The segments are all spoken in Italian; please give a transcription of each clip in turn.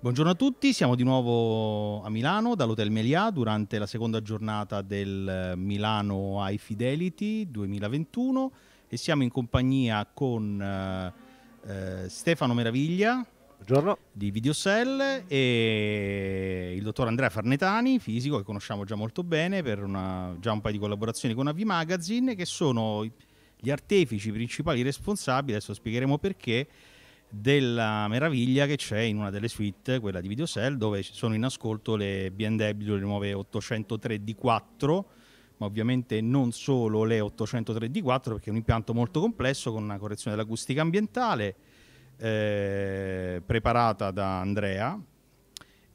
Buongiorno a tutti, siamo di nuovo a Milano dall'Hotel Melià durante la seconda giornata del eh, Milano High Fidelity 2021 e siamo in compagnia con eh, eh, Stefano Meraviglia Buongiorno. di Videocell e il dottor Andrea Farnetani, fisico che conosciamo già molto bene per una, già un paio di collaborazioni con AV Magazine che sono gli artefici principali responsabili, adesso spiegheremo perché, della meraviglia che c'è in una delle suite, quella di Videocell, dove sono in ascolto le BMW, le nuove 803 D4, ma ovviamente non solo le 803 D4 perché è un impianto molto complesso con una correzione dell'acustica ambientale eh, preparata da Andrea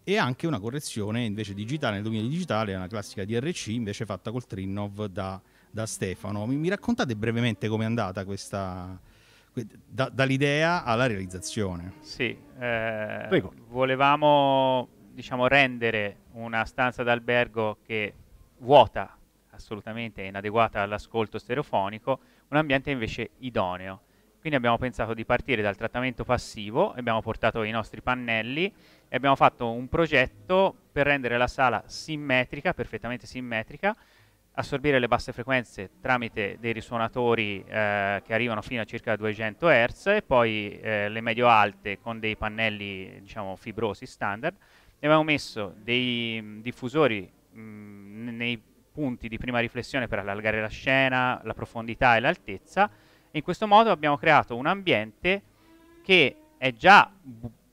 e anche una correzione invece digitale, nel dominio digitale, una classica DRC invece fatta col Trinov da, da Stefano. Mi, mi raccontate brevemente com'è andata questa, da, dall'idea alla realizzazione. Sì, eh, volevamo diciamo, rendere una stanza d'albergo che vuota, assolutamente inadeguata all'ascolto stereofonico, un ambiente invece idoneo. Quindi abbiamo pensato di partire dal trattamento passivo, abbiamo portato i nostri pannelli e abbiamo fatto un progetto per rendere la sala simmetrica, perfettamente simmetrica, assorbire le basse frequenze tramite dei risuonatori eh, che arrivano fino a circa 200 Hz e poi eh, le medio-alte con dei pannelli diciamo, fibrosi standard. E abbiamo messo dei mm, diffusori mh, mm, nei punti di prima riflessione per allargare la scena, la profondità e l'altezza. In questo modo abbiamo creato un ambiente che è già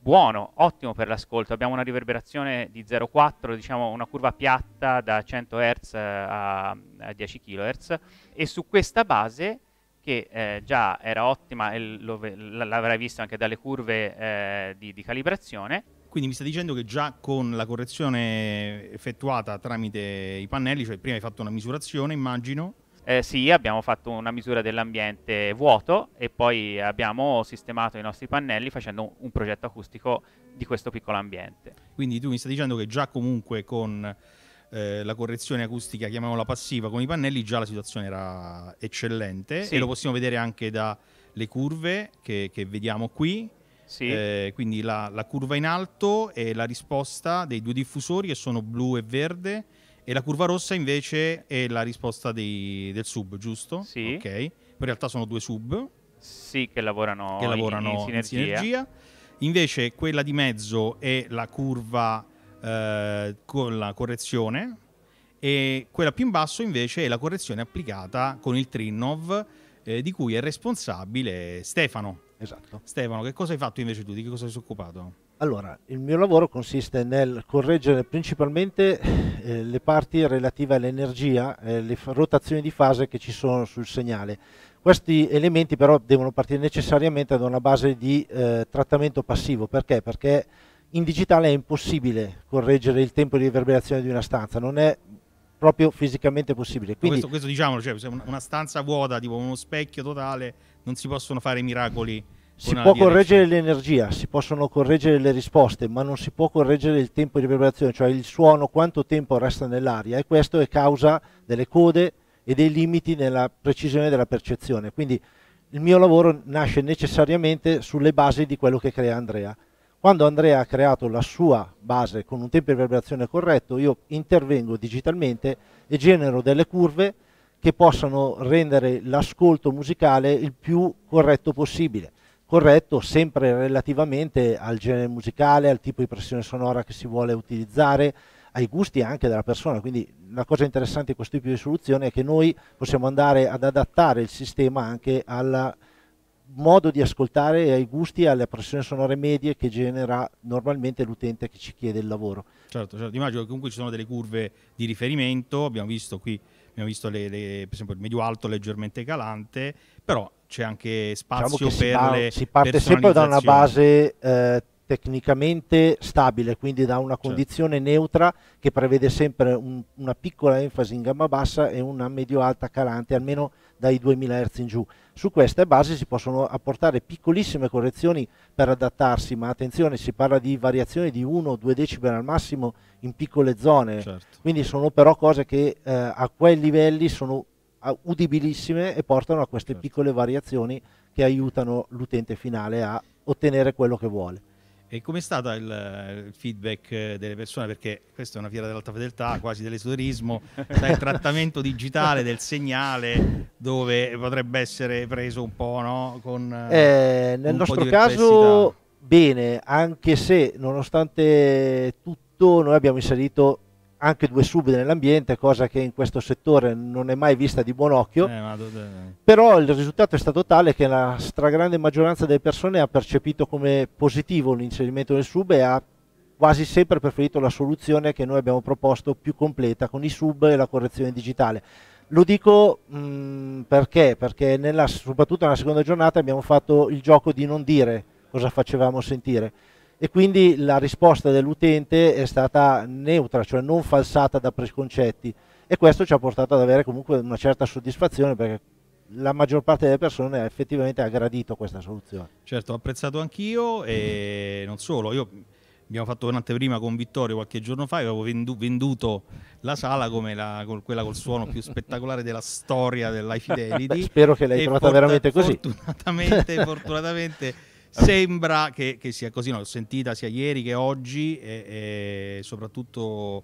buono, ottimo per l'ascolto, abbiamo una riverberazione di 0,4, diciamo una curva piatta da 100 Hz eh, a, 10 kHz e su questa base che eh, già era ottima e l'avrai visto anche dalle curve eh, di, di calibrazione, quindi mi stai dicendo che già con la correzione effettuata tramite i pannelli, cioè prima hai fatto una misurazione, immagino, eh, sì, abbiamo fatto una misura dell'ambiente vuoto e poi abbiamo sistemato i nostri pannelli facendo un, un progetto acustico di questo piccolo ambiente. Quindi tu mi stai dicendo che già comunque con eh, la correzione acustica, chiamiamola passiva, con i pannelli già la situazione era eccellente sì. e lo possiamo vedere anche dalle curve che, che vediamo qui. Sì. Eh, quindi la, la curva in alto e la risposta dei due diffusori che sono blu e verde e la curva rossa invece è la risposta dei, del sub, giusto? Sì. Ok. In realtà sono due sub. Sì, che lavorano, che lavorano in, in, sinergia. in, sinergia. Invece quella di mezzo è la curva eh, con la correzione e quella più in basso invece è la correzione applicata con il Trinnov eh, di cui è responsabile Stefano. Esatto. Stefano, che cosa hai fatto invece tu? Di che cosa ti sei occupato? Allora, il mio lavoro consiste nel correggere principalmente eh, le parti relative all'energia, eh, le rotazioni di fase che ci sono sul segnale. Questi elementi però devono partire necessariamente da una base di eh, trattamento passivo, perché? Perché in digitale è impossibile correggere il tempo di riverberazione di una stanza, non è proprio fisicamente possibile. Quindi, questo, questo diciamolo, cioè una stanza vuota, tipo uno specchio totale, non si possono fare miracoli si può correggere l'energia, si possono correggere le risposte, ma non si può correggere il tempo di riverberazione, cioè il suono quanto tempo resta nell'aria e questo è causa delle code e dei limiti nella precisione della percezione. Quindi il mio lavoro nasce necessariamente sulle basi di quello che crea Andrea. Quando Andrea ha creato la sua base con un tempo di riverberazione corretto, io intervengo digitalmente e genero delle curve che possano rendere l'ascolto musicale il più corretto possibile corretto sempre relativamente al genere musicale, al tipo di pressione sonora che si vuole utilizzare, ai gusti anche della persona. Quindi la cosa interessante di questo tipo di soluzione è che noi possiamo andare ad adattare il sistema anche al modo di ascoltare e ai gusti e alle pressioni sonore medie che genera normalmente l'utente che ci chiede il lavoro. Certo, certo. immagino che comunque ci sono delle curve di riferimento, abbiamo visto qui abbiamo visto le, le, per esempio il medio alto leggermente calante, però c'è anche diciamo spazio diciamo per va, le si parte sempre da una base eh, tecnicamente stabile, quindi da una certo. condizione certo. neutra che prevede sempre un, una piccola enfasi in gamma bassa e una medio-alta calante, almeno dai 2000 Hz in giù. Su queste basi si possono apportare piccolissime correzioni per adattarsi, ma attenzione, si parla di variazioni di 1 o 2 decibel al massimo in piccole zone, certo. quindi sono però cose che eh, a quei livelli sono udibilissime e portano a queste certo. piccole variazioni che aiutano l'utente finale a ottenere quello che vuole. E com'è stato il, il, feedback delle persone? Perché questa è una fiera dell'alta fedeltà, quasi dell'esoterismo, dal trattamento digitale del segnale dove potrebbe essere preso un po' no? con... Eh, nel nostro caso bene, anche se nonostante tutto noi abbiamo inserito anche due sub nell'ambiente, cosa che in questo settore non è mai vista di buon occhio, eh, però il risultato è stato tale che la stragrande maggioranza delle persone ha percepito come positivo l'inserimento del sub e ha quasi sempre preferito la soluzione che noi abbiamo proposto più completa con i sub e la correzione digitale. Lo dico mh, mm, perché? Perché nella, soprattutto nella seconda giornata abbiamo fatto il gioco di non dire cosa facevamo sentire e quindi la risposta dell'utente è stata neutra, cioè non falsata da preconcetti e questo ci ha portato ad avere comunque una certa soddisfazione perché la maggior parte delle persone ha effettivamente ha gradito questa soluzione. Certo, ho apprezzato anch'io e non solo, io abbiamo fatto un'anteprima con Vittorio qualche giorno fa e avevo venduto la sala come la, quella col suono più spettacolare della storia dell'High Fidelity. Spero che l'hai trovata veramente così. Fortunatamente, fortunatamente sembra che, che, sia così, no, l'ho sentita sia ieri che oggi e, e soprattutto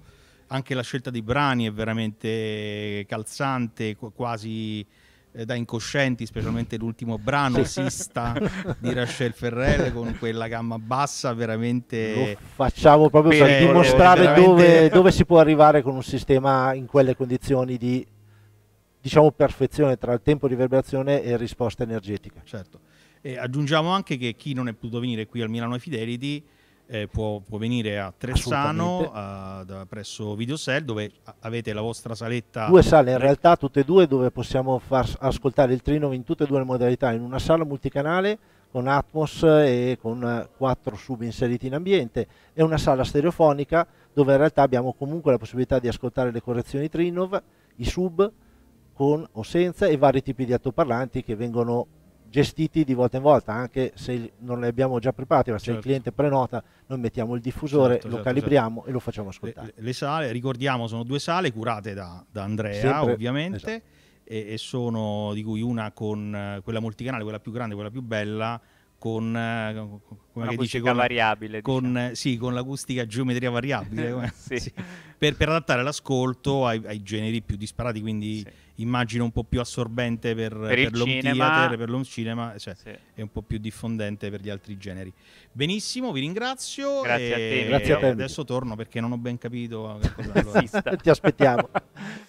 anche la scelta di brani è veramente calzante, quasi eh, da incoscienti, specialmente l'ultimo brano Sista di Rachel Ferrell con quella gamma bassa veramente Lo facciamo proprio per, per dimostrare veramente... dove, dove, si può arrivare con un sistema in quelle condizioni di diciamo perfezione tra il tempo di riverberazione e risposta energetica. Certo. E aggiungiamo anche che chi non è potuto venire qui al Milano Fidelity eh, può, può, venire a Tressano a, da, presso Videocell dove avete la vostra saletta due sale in realtà tutte e due dove possiamo far ascoltare il Trinov in tutte e due le modalità in una sala multicanale con Atmos e con quattro sub inseriti in ambiente e una sala stereofonica dove in realtà abbiamo comunque la possibilità di ascoltare le correzioni Trinov, i sub con o senza e vari tipi di altoparlanti che vengono gestiti di volta in volta, anche se non li abbiamo già preparati, ma se certo. il cliente prenota, noi mettiamo il diffusore, certo, lo certo, calibriamo certo. e lo facciamo ascoltare. Le, le, sale, ricordiamo, sono due sale curate da, da Andrea, Sempre, esatto. ovviamente. Esatto. E, e sono di cui una con eh, quella multicanale, quella più grande, quella più bella, eh, con, come che dice, con, variabile, con, diciamo. Eh, sì, con l'acustica geometria variabile sì. Sì. Per, per, adattare l'ascolto ai, ai, generi più disparati quindi sì. immagino un po' più assorbente per, per, per l'home theater per l'home cinema cioè, e un po' più diffondente per gli altri generi benissimo vi ringrazio grazie a te, grazie a te adesso torno perché non ho ben capito cosa ti aspettiamo